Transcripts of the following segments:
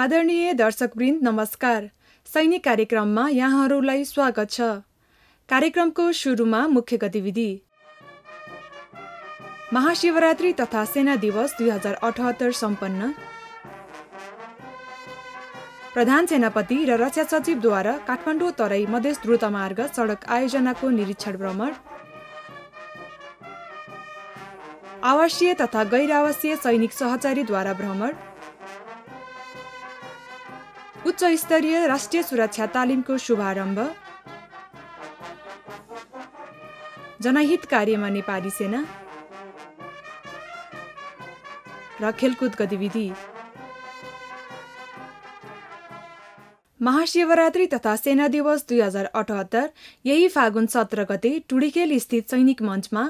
आदरणीय दर्शकवृन्द नमस्कार सैनिक कार्यक्रममा यहाँहरूलाई स्वागत छ कार्यक्रमको सुरुमा मुख्य गतिविधि महाशिवरात्रि तथा सेना दिवस दुई हजार अठहत्तर सम्पन्न प्रधान सेनापति र रक्षा सचिवद्वारा काठमाडौँ तराई मधेस द्रुतमार्ग सडक आयोजनाको निरीक्षण भ्रमण आवासीय तथा गैर आवासीय सैनिक सहचारीद्वारा भ्रमण उच्च स्तरीय राष्ट्रिय सुरक्षा तालिमको शुभारम्भ जनहित कार्यमा नेपाली सेना र खेलकुद गतिविधि महाशिवरात्रि तथा सेना दिवस दुई हजार अठहत्तर यही फागुन सत्र गते टुडिखेल स्थित सैनिक मञ्चमा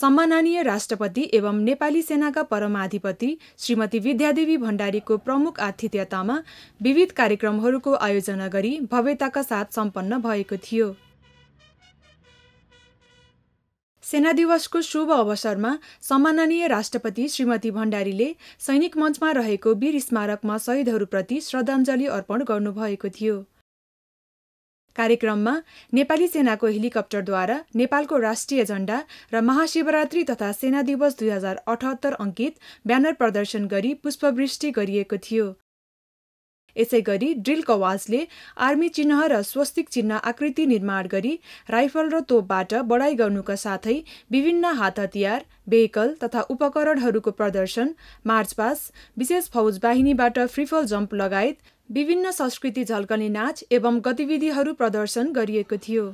सम्माननीय राष्ट्रपति एवं नेपाली सेनाका परमाधिपति श्रीमती विद्यादेवी भण्डारीको प्रमुख आतिथ्यतामा विविध कार्यक्रमहरूको आयोजना गरी भव्यताका साथ सम्पन्न भएको थियो सेना दिवसको शुभ अवसरमा सम्माननीय राष्ट्रपति श्रीमती भण्डारीले सैनिक मञ्चमा रहेको वीर स्मारकमा शहीदहरूप्रति श्रद्धाञ्जली अर्पण गर्नुभएको थियो कार्यक्रममा नेपाली सेनाको हेलिकप्टरद्वारा नेपालको राष्ट्रिय झण्डा र महाशिवरात्रि तथा सेना दिवस दुई हजार अठहत्तर अङ्कित ब्यानर प्रदर्शन गरी पुष्पवृष्टि गरिएको थियो यसै गरी ड्रिल कवाजले आर्मी चिन्ह र स्वस्तिक चिन्ह आकृति निर्माण गरी राइफल र तोपबाट बढाई गर्नुका साथै विभिन्न हात हतियार भेहिकल तथा उपकरणहरूको प्रदर्शन मार्चपास विशेष फौज बाहिनीबाट फ्रिफल जम्प लगायत विभिन्न संस्कृति झल्कने नाच एवं गतिविधिहरू प्रदर्शन गरिएको थियो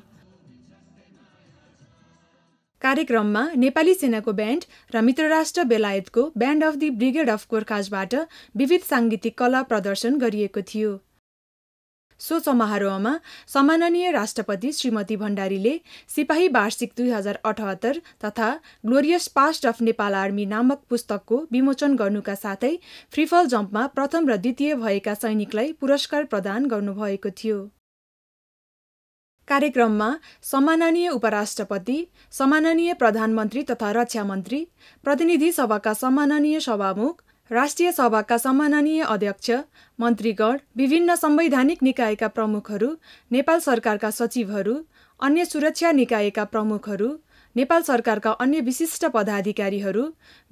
कार्यक्रममा नेपाली सेनाको ब्यान्ड र मित्रराष्ट्र बेलायतको band of the brigade of गोर्खाजबाट विविध साङ्गीतिक कला प्रदर्शन गरिएको थियो सो समारोहमा सम्माननीय राष्ट्रपति श्रीमती भण्डारीले सिपाही वार्षिक दुई हजार अठहत्तर तथा glorious past of Nepal army नामक पुस्तकको विमोचन गर्नुका साथै फ्रिफल जम्पमा प्रथम र द्वितीय भएका सैनिकलाई पुरस्कार प्रदान गर्नुभएको थियो कार्यक्रममा सम्माननीय उपराष्ट्रपति सम्माननीय प्रधानमन्त्री तथा रक्षा मन्त्री प्रतिनिधि सभाका सम्माननीय सभामुख राष्ट्रिय सभाका सम्माननीय अध्यक्ष मन्त्रीगण विभिन्न संवैधानिक निकायका प्रमुखहरू नेपाल सरकारका सचिवहरू अन्य सुरक्षा निकायका प्रमुखहरू नेपाल सरकारका अन्य विशिष्ट पदाधिकारीहरू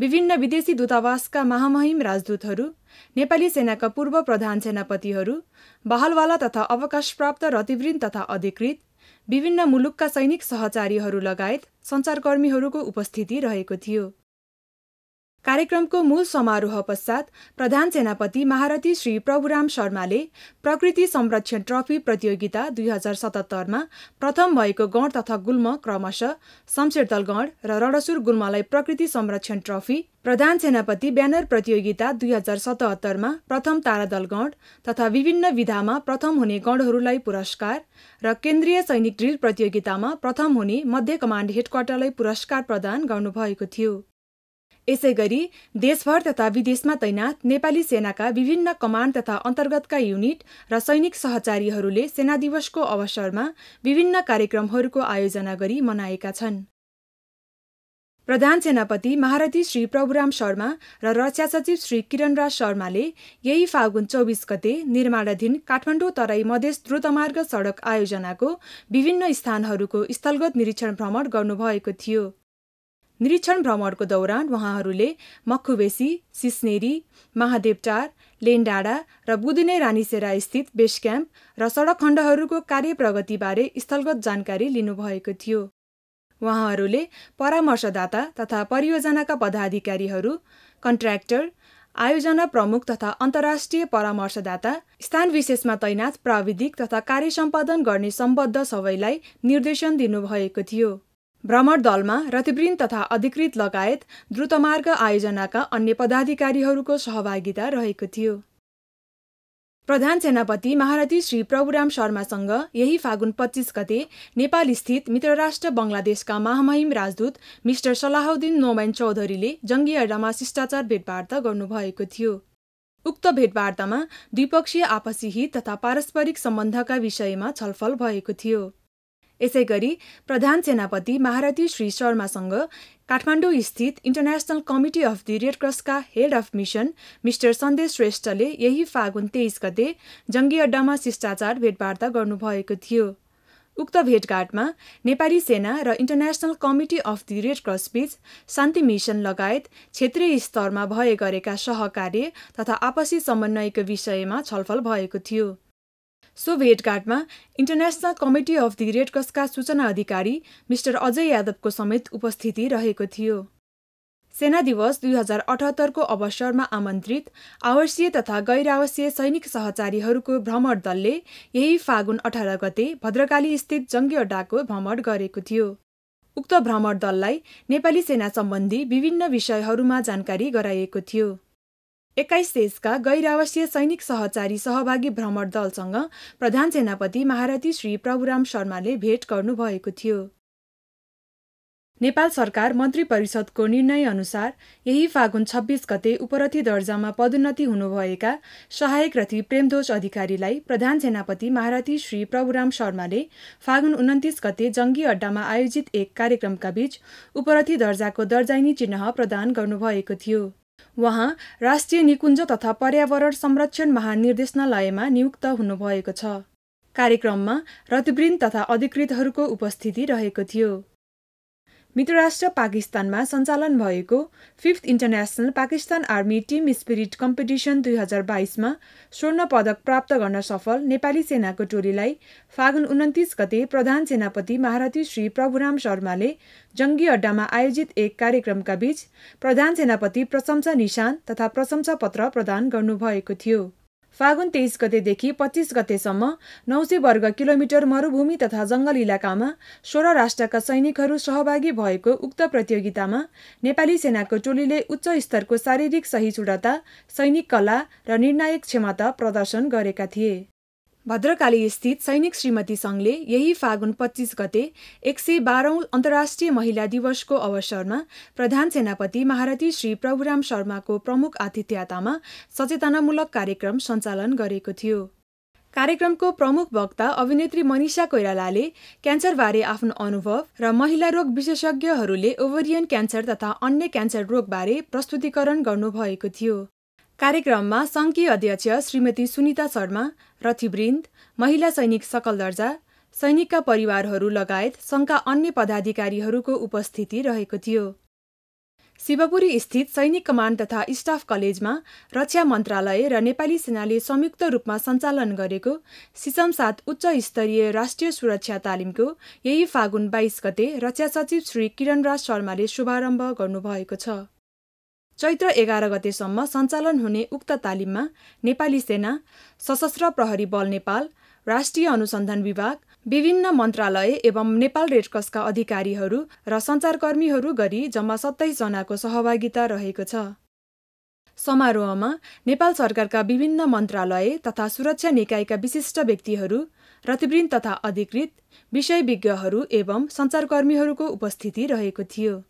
विभिन्न विदेशी दूतावासका महामहिम राजदूतहरू नेपाली सेनाका पूर्व प्रधान सेनापतिहरू बहालवाला तथा अवकाशप्राप्त रतिवृन्द तथा अधिकृत विभिन्न मुलुकका सैनिक सहचारीहरू लगायत सञ्चारकर्मीहरूको उपस्थिति रहेको थियो कार्यक्रमको मूल समारोह पश्चात प्रधान सेनापति महारथी श्री प्रभुराम शर्माले प्रकृति संरक्षण ट्रफी प्रतियोगिता दुई हजार सतहत्तरमा प्रथम भएको गण तथा गुल्म क्रमशः शमशेर दलगण र रणसुर गुल्मलाई प्रकृति संरक्षण ट्रफी प्रधान सेनापति ब्यानर प्रतियोगिता दुई हजार सतहत्तरमा प्रथम तारादल गण तथा विभिन्न विधामा प्रथम हुने गणहरूलाई पुरस्कार र केन्द्रीय सैनिक ड्रिल प्रतियोगितामा प्रथम हुने मध्य कमान्ड हेडक्वार्टरलाई पुरस्कार प्रदान गर्नुभएको थियो यसै गरी देशभर तथा विदेशमा तैनात नेपाली सेनाका विभिन्न कमान्ड तथा अन्तर्गतका युनिट र सैनिक सहचारीहरूले सेना दिवसको अवसरमा विभिन्न कार्यक्रमहरूको आयोजना गरी मनाएका छन् प्रधान सेनापति महारथी श्री प्रभुराम शर्मा र रक्षा सचिव श्री किरणराज शर्माले यही फागुन चौबिस गते निर्माणाधीन काठमाडौँ तराई मधेस द्रुतमार्ग सडक आयोजनाको विभिन्न स्थानहरूको स्थलगत निरीक्षण भ्रमण गर्नुभएको थियो निरीक्षण भ्रमणको दौरान उहाँहरूले मक्खुबेसी सिस्नेरी महादेवटार लेनडाँडा र बुदुने रानीसेरा स्थित बेस क्याम्प र सडक खण्डहरूको कार्य प्रगतिबारे स्थलगत जानकारी लिनुभएको थियो उहाँहरूले परामर्शदाता तथा परियोजनाका पदाधिकारीहरू कन्ट्र्याक्टर आयोजना प्रमुख तथा अन्तर्राष्ट्रिय परामर्शदाता स्थान विशेषमा तैनात प्राविधिक तथा कार्य सम्पादन गर्ने सम्बद्ध सबैलाई निर्देशन दिनुभएको थियो भ्रमण दलमा रतिवृन्द तथा अधिकृत लगायत द्रुतमार्ग आयोजनाका अन्य पदाधिकारीहरूको सहभागिता रहेको थियो प्रधान सेनापति महारथी श्री प्रभुराम शर्मासँग यही फागुन पच्चिस गते नेपालस्थित मित्रराष्ट्र बङ्गलादेशका महामहिम राजदूत मिस्टर सलाहुद्दिन नोमैन चौधरीले जङ्गी अड्डामा शिष्टाचार भेटवार्ता गर्नुभएको थियो उक्त भेटवार्तामा द्विपक्षीय आपसी हित तथा पारस्परिक सम्बन्धका विषयमा छलफल भएको थियो यसै गरी प्रधान सेनापति महारथी श्री शर्मासँग काठमाडौँ स्थित international committee of the red क्रसका head of mission mister Sandesh श्रेष्ठले यही फागुन तेइस गते जङ्गी अड्डामा शिष्टाचार भेटवार्ता गर्नुभएको थियो उक्त भेटघाटमा नेपाली सेना र international committee of the red cross क्रसबीच शान्ति मिसन लगायत क्षेत्रीय स्तरमा भए गरेका सहकार्य तथा आपसी समन्वयको विषयमा छलफल भएको थियो सो भेटघाटमा international committee of the red क्रसका सूचना अधिकारी मिस्टर अजय यादवको समेत उपस्थिति रहेको थियो सेना दिवस दुई हजार अठहत्तरको अवसरमा आमन्त्रित आवासीय तथा आवासीय सैनिक सहचारीहरूको भ्रमण दलले यही फागुन अठार गते भद्रकाली स्थित जङ्गी अड्डाको भ्रमण गरेको थियो उक्त भ्रमण दललाई नेपाली सेना सम्बन्धी विभिन्न विषयहरूमा जानकारी गराइएको थियो एक्काइस देशका आवासीय सैनिक सहचारी सहभागी भ्रमण दलसँग प्रधान सेनापति महारथी श्री प्रभुराम शर्माले भेट गर्नुभएको थियो नेपाल सरकार मन्त्री परिषदको निर्णय अनुसार यही फागुन छब्बिस गते उपरथी दर्जामा पदोन्नति हुनुभएका सहायक रथी प्रेमध्वज अधिकारीलाई प्रधान सेनापति महारथी श्री प्रभुराम शर्माले फागुन उन्तिस गते जङ्गी अड्डामा आयोजित एक कार्यक्रमका बीच उपरथी दर्जाको दर्जाइनी चिन्ह प्रदान गर्नुभएको थियो उहाँ राष्ट्रिय निकुञ्ज तथा पर्यावरण संरक्षण महानिर्देशनालयमा नियुक्त हुनुभएको छ कार्यक्रममा रतिग्रिन तथा अधिकृतहरूको उपस्थिति रहेको थियो मित्रराष्ट्र पाकिस्तानमा सञ्चालन भएको fifth international Pakistan army team spirit competition दुई हजार बाइसमा स्वर्ण पदक प्राप्त गर्न सफल नेपाली सेनाको टोलीलाई फागुन उन्तिस गते प्रधान सेनापति महारथी श्री प्रभुराम शर्माले जङ्गी अड्डामा आयोजित एक कार्यक्रमका बीच प्रधान सेनापति प्रशंसा निशान तथा प्रशंसा पत्र प्रदान गर्नुभएको थियो फागुन तेइस गतेदेखि पच्चिस गतेसम्म नौ सय वर्ग किलोमिटर मरूभूमि तथा जङ्गल इलाकामा सोह्र राष्ट्रका सैनिकहरू सहभागी भएको उक्त प्रतियोगितामा नेपाली सेनाको टोलीले उच्च स्तरको शारीरिक सहिष्णुता सैनिक कला र निर्णायक क्षमता प्रदर्शन गरेका थिए भद्रकाली स्थित सैनिक श्रीमती सङ्घले यही फागुन पच्चिस गते एक सय बाह्रौँ अन्तर्राष्ट्रिय महिला दिवसको अवसरमा प्रधान सेनापति महारथी श्री प्रभुराम शर्माको प्रमुख आतिथ्यतामा सचेतनामूलक कार्यक्रम सञ्चालन गरेको थियो कार्यक्रमको प्रमुख वक्ता अभिनेत्री मनिषा कोइरालाले क्यान्सरबारे आफ्नो अनुभव र महिला रोग विशेषज्ञहरूले ओभरियन क्यान्सर तथा अन्य क्यान्सर रोगबारे प्रस्तुतिकरण गर्नुभएको थियो कार्यक्रममा सङ्घीय अध्यक्ष श्रीमती सुनिता शर्मा रथीवृन्द महिला सैनिक सकल दर्जा सैनिकका परिवारहरू लगायत सङ्घका अन्य पदाधिकारीहरूको उपस्थिति रहेको थियो शिवपुरी स्थित सैनिक कमान्ड तथा स्टाफ कलेजमा रक्षा मन्त्रालय र नेपाली सेनाले संयुक्त रूपमा सञ्चालन गरेको सिसम सात उच्च स्तरीय राष्ट्रिय सुरक्षा तालिमको यही फागुन बाइस गते रक्षा सचिव श्री किरणराज शर्माले शुभारम्भ गर्नुभएको छ चैत्र एघार गतेसम्म सञ्चालन हुने उक्त तालिममा नेपाली सेना सशस्त्र प्रहरी बल नेपाल राष्ट्रिय अनुसन्धान विभाग विभिन्न मन्त्रालय एवं नेपाल रेडक्रसका अधिकारीहरू र सञ्चारकर्मीहरू गरी जम्मा सत्ताइसजनाको सहभागिता रहेको छ समारोहमा नेपाल सरकारका विभिन्न मन्त्रालय तथा सुरक्षा निकायका विशिष्ट व्यक्तिहरू रतिवृन्द तथा अधिकृत विषयविज्ञहरू एवं सञ्चारकर्मीहरूको उपस्थिति रहेको थियो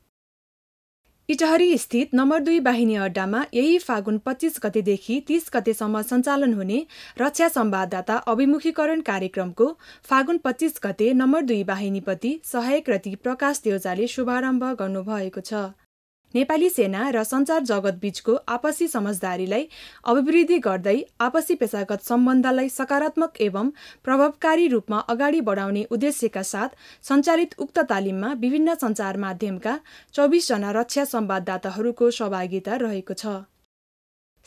इटहरी स्थित नम्बर दुई बाहिनी अड्डामा यही फागुन पच्चिस गतेदेखि तीस गतेसम्म सञ्चालन हुने रक्षा संवाददाता अभिमुखीकरण कार्यक्रमको फागुन पच्चिस गते नम्बर दुई बाहिनीपति सहायक रति प्रकाश देउजाले शुभारम्भ गर्नुभएको छ नेपाली सेना र सञ्चार जगतबीचको आपसी समझदारीलाई अभिवृद्धि गर्दै आपसी पेसागत सम्बन्धलाई सकारात्मक एवं प्रभावकारी रूपमा अगाडि बढाउने उद्देश्यका साथ सञ्चालित उक्त तालिममा विभिन्न सञ्चार माध्यमका चौबिसजना रक्षा संवाददाताहरूको सहभागिता रहेको छ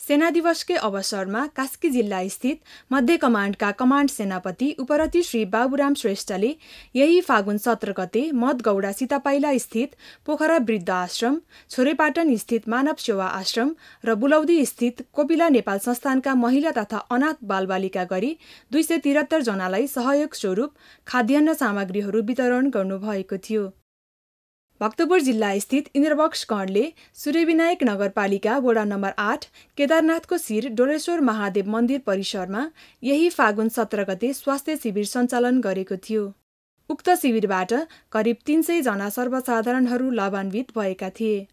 सेना दिवसकै अवसरमा कास्की जिल्लास्थित मध्य कमाण्डका कमान्ड सेनापति उपरति श्री बाबुराम श्रेष्ठले यही फागुन सत्र गते मतगौडा सीतापाइला स्थित पोखरा वृद्ध आश्रम छोरेपाटन स्थित मानव सेवा आश्रम र बुलौदी स्थित कोपिला नेपाल संस्थानका महिला तथा अनाथ बालबालिका गरी दुई सय जनालाई सहयोग स्वरूप खाद्यान्न सामग्रीहरू वितरण गर्नुभएको थियो भक्तपुर स्थित इन्द्रबक्स कणले सूर्यविनायक नगरपालिका वडा नम्बर आठ केदारनाथको शिर डोरेश्वर महादेव मन्दिर परिसरमा यही फागुन सत्र गते स्वास्थ्य शिविर सञ्चालन गरेको थियो उक्त शिविरबाट करिब तिन जना सर्वसाधारणहरू लाभान्वित भएका थिए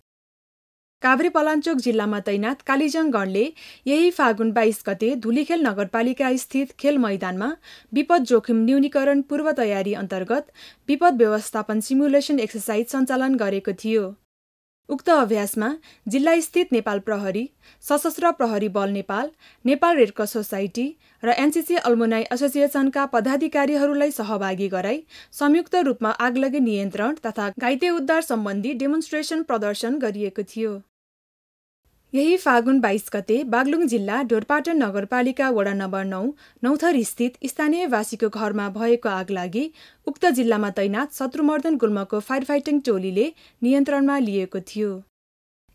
काभ्रेपलाञ्चोक जिल्लामा तैनात कालीजङगणले यही फागुन बाइस गते धुलीखेल नगरपालिका स्थित खेल मैदानमा विपद जोखिम न्यूनीकरण पूर्व तयारी अन्तर्गत विपद व्यवस्थापन सिमुलेसन एक्सर्साइज सञ्चालन गरेको थियो उक्त अभ्यासमा जिल्लास्थित नेपाल प्रहरी सशस्त्र प्रहरी बल नेपाल नेपाल रेडक्रस सोसाइटी र एनसिसी अल्मुनाई एसोसिएसनका पदाधिकारीहरूलाई सहभागी गराई संयुक्त रूपमा आगलगी नियन्त्रण तथा घाइते उद्धार सम्बन्धी डेमोन्स्ट्रेसन प्रदर्शन गरिएको थियो यही फागुन बाइस गते बागलुङ जिल्ला ढोरपाटन नगरपालिका वडा नम्बर नौ स्थित स्थानीयवासीको घरमा भएको आग लागि उक्त जिल्लामा तैनात शत्रुमर्दन गुल्मको फायर फाइटिङ टोलीले नियन्त्रणमा लिएको थियो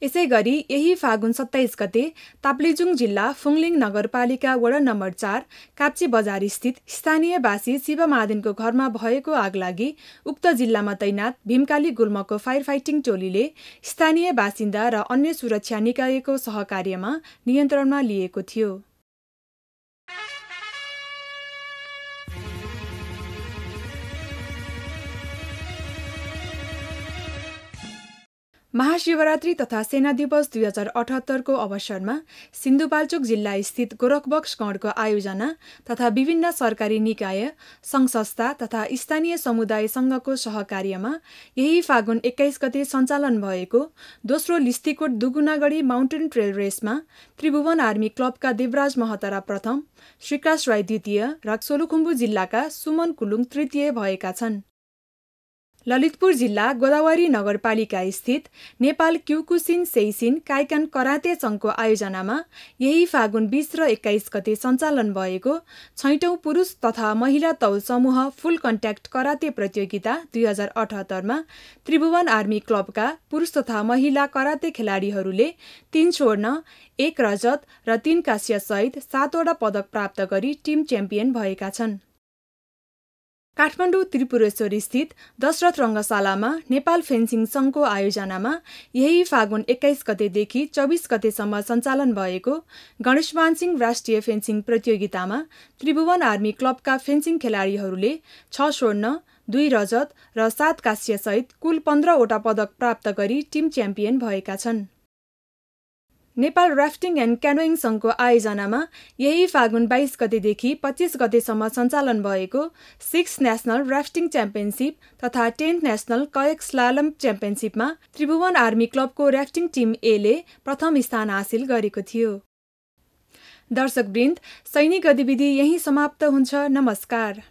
यसै गरी यही फागुन सत्ताइस गते ताप्लेजुङ जिल्ला फुङलिङ नगरपालिका वडा नम्बर चार बजार बजारस्थित स्थानीयवासी शिव महादेनको घरमा भएको आगलागी उक्त जिल्लामा तैनात भीमकाली गुल्मको फायर फाइटिङ टोलीले स्थानीय बासिन्दा र अन्य सुरक्षा निकायको सहकार्यमा नियन्त्रणमा लिएको थियो महाशिवरात्रि तथा सेना दिवस दुई हजार अठहत्तरको अवसरमा सिन्धुपाल्चोक जिल्ला स्थित गोरखबक्स गणको आयोजना तथा विभिन्न सरकारी निकाय सङ्घ संस्था तथा स्थानीय समुदायसँगको सहकार्यमा यही फागुन एक्काइस गते सञ्चालन भएको दोस्रो लिस्तीकोट दुगुनागढी माउन्टेन ट्रेल रेसमा त्रिभुवन आर्मी क्लबका देवराज महतरा प्रथम श्रीकाश राई द्वितीय र सोलुखुम्बु जिल्लाका सुमन कुलुङ तृतीय भएका छन् ललितपुर जिल्ला गोदावरी नगरपालिका स्थित नेपाल क्युकुसिन सेसिन काइकन कराते सङ्घको आयोजनामा यही फागुन बिस र एक्काइस गते सञ्चालन भएको छैटौँ पुरुष तथा महिला तौल समूह फुल कन्ट्याक्ट कराते प्रतियोगिता दुई हजार अठहत्तरमा त्रिभुवन आर्मी क्लबका पुरुष तथा महिला कराते खेलाडीहरूले तीन स्वर्ण एक रजत र तीन कास्यसहित सातवटा पदक प्राप्त गरी टिम च्याम्पियन भएका छन् काठमाडौँ त्रिपुरेश्वरस्थित स्थित दशरथ रङ्गशालामा नेपाल फेन्सिङ सङ्घको आयोजनामा यही फागुन एक्काइस गतेदेखि चौबिस गतेसम्म सञ्चालन भएको गणेशमान सिंह राष्ट्रिय फेन्सिङ प्रतियोगितामा त्रिभुवन आर्मी क्लबका फेन्सिङ खेलाडीहरूले छ स्वर्ण दुई रजत र सात कास्यसहित कुल पन्ध्रवटा पदक प्राप्त गरी टिम च्याम्पियन भएका छन् नेपाल राफ्टिङ एन्ड क्यानोइङ सङ्घको आयोजनामा यही फागुन बाइस गतेदेखि पच्चिस गतेसम्म सञ्चालन भएको सिक्स नेसनल राफ्टिङ च्याम्पियनसिप तथा टेन्थ नेसनल कयक स्लालम च्याम्पियनसिपमा त्रिभुवन आर्मी क्लबको राफ्टिङ टिम एले प्रथम स्थान हासिल गरेको थियो दर्शकवृन्द सैनिक गतिविधि यहीँ समाप्त हुन्छ नमस्कार